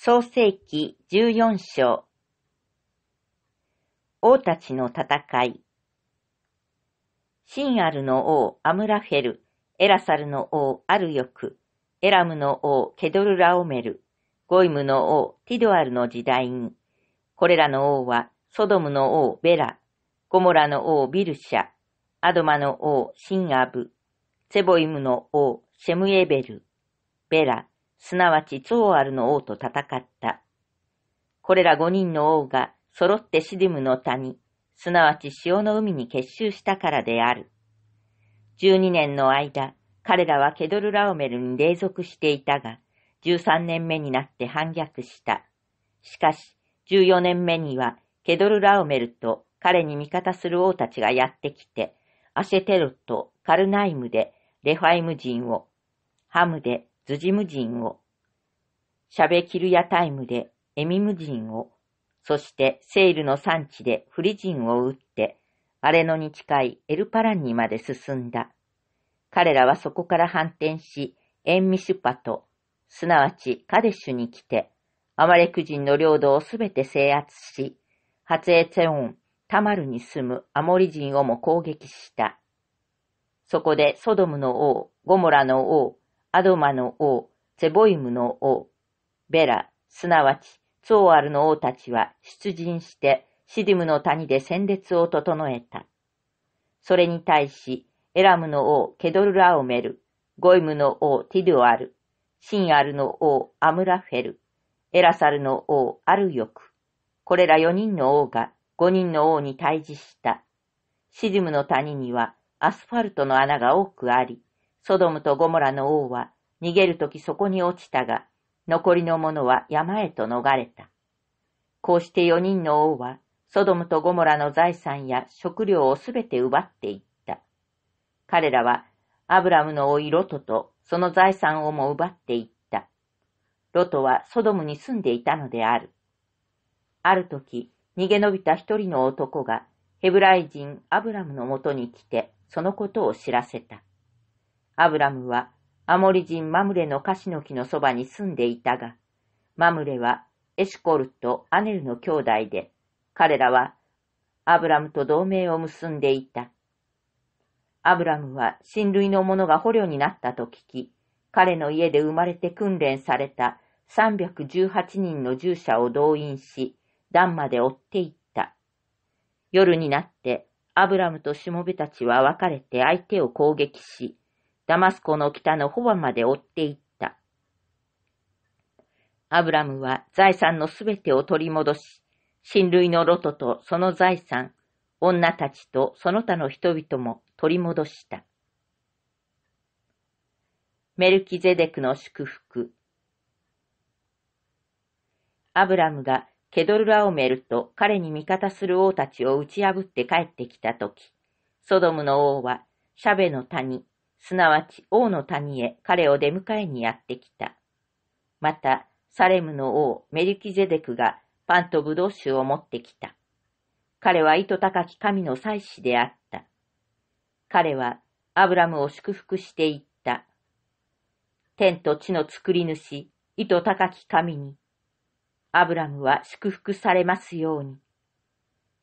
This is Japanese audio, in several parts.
創世記十四章王たちの戦いシンアルの王アムラフェル、エラサルの王アルヨク、エラムの王ケドルラオメル、ゴイムの王ティドアルの時代に、これらの王はソドムの王ベラ、ゴモラの王ビルシャ、アドマの王シンアブ、セボイムの王シェムエベル、ベラ、すなわちツオアルの王と戦った。これら五人の王が揃ってシディムの谷、すなわち潮の海に結集したからである。十二年の間、彼らはケドルラオメルに隷属していたが、十三年目になって反逆した。しかし、十四年目には、ケドルラオメルと彼に味方する王たちがやってきて、アシェテロとカルナイムでレファイム人を、ハムでズジム人を、シャベキルヤタイムでエミム人を、そしてセイルの産地でフリ人を撃って、荒れ野に近いエルパランにまで進んだ。彼らはそこから反転し、エンミシュパと、すなわちカデシュに来て、アマレク人の領土をすべて制圧し、初エツェオン、タマルに住むアモリ人をも攻撃した。そこでソドムの王、ゴモラの王、アドマの王、ツェボイムの王、ベラ、すなわち、ツオアルの王たちは出陣して、シディムの谷で戦列を整えた。それに対し、エラムの王、ケドルラオメル、ゴイムの王、ティドアル、シンアルの王、アムラフェル、エラサルの王、アルヨク、これら四人の王が五人の王に対峙した。シディムの谷にはアスファルトの穴が多くあり、ソドムとゴモラの王は逃げるときそこに落ちたが、残りの者は山へと逃れた。こうして四人の王は、ソドムとゴモラの財産や食料をすべて奪っていった。彼らは、アブラムの甥ロトとその財産をも奪っていった。ロトはソドムに住んでいたのである。ある時、逃げ延びた一人の男が、ヘブライ人アブラムのもとに来て、そのことを知らせた。アブラムはアモリ人マムレのカシの木のそばに住んでいたが、マムレはエシコルとアネルの兄弟で、彼らはアブラムと同盟を結んでいた。アブラムは親類の者が捕虜になったと聞き、彼の家で生まれて訓練された318人の従者を動員し、ダンまで追っていった。夜になって、アブラムとしもべたちは別れて相手を攻撃し、ダマスコの北のホバまで追っていった。アブラムは財産のすべてを取り戻し、親類のロトとその財産、女たちとその他の人々も取り戻した。メルキゼデクの祝福。アブラムがケドルラオメルと彼に味方する王たちを打ち破って帰ってきたとき、ソドムの王はシャベの谷、すなわち王の谷へ彼を出迎えにやってきた。また、サレムの王メルキゼデクがパンとブドウ酒を持ってきた。彼は糸高き神の祭司であった。彼はアブラムを祝福していった。天と地の作り主、糸高き神に、アブラムは祝福されますように。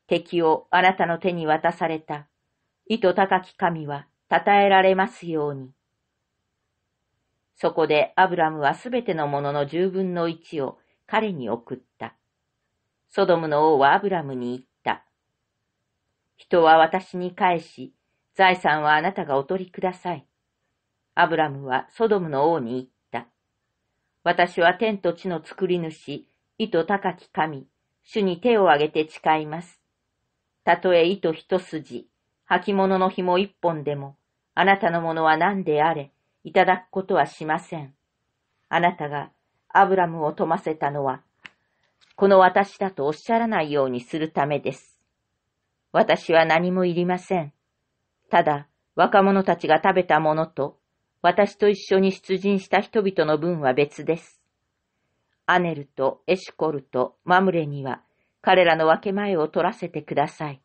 敵をあなたの手に渡された、糸高き神は、たたえられますように。そこでアブラムはすべてのものの十分の一を彼に送った。ソドムの王はアブラムに言った。人は私に返し、財産はあなたがお取りください。アブラムはソドムの王に言った。私は天と地の作り主、意図高き神、主に手を挙げて誓います。たとえ意図一筋、履物の紐一本でも、あなたのものは何であれ、いただくことはしません。あなたがアブラムを富ませたのは、この私だとおっしゃらないようにするためです。私は何もいりません。ただ、若者たちが食べたものと、私と一緒に出陣した人々の分は別です。アネルとエシコルとマムレには、彼らの分け前を取らせてください。